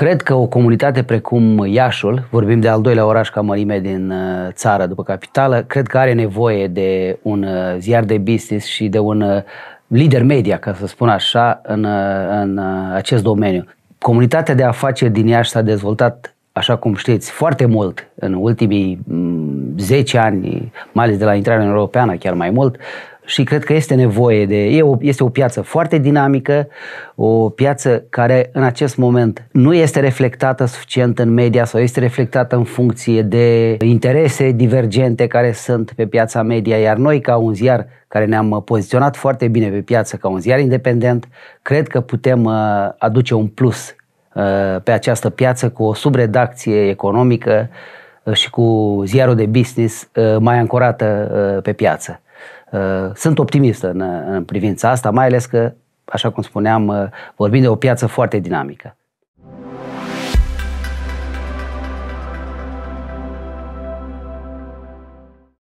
Cred că o comunitate precum Iașul, vorbim de al doilea oraș ca mărime din uh, țară după capitală, cred că are nevoie de un uh, ziar de business și de un uh, lider media, ca să spun așa, în, în acest domeniu. Comunitatea de afaceri din Iași s-a dezvoltat așa cum știți, foarte mult în ultimii 10 mm, ani, mai ales de la intrarea în Europeană, chiar mai mult, și cred că este nevoie de. E o, este o piață foarte dinamică, o piață care în acest moment nu este reflectată suficient în media sau este reflectată în funcție de interese divergente care sunt pe piața media, iar noi, ca un ziar care ne-am uh, poziționat foarte bine pe piață, ca un ziar independent, cred că putem uh, aduce un plus uh, pe această piață cu o subredacție economică și cu ziarul de business mai ancorată pe piață. Uh, sunt optimistă în, în privința asta, mai ales că, așa cum spuneam, uh, vorbim de o piață foarte dinamică.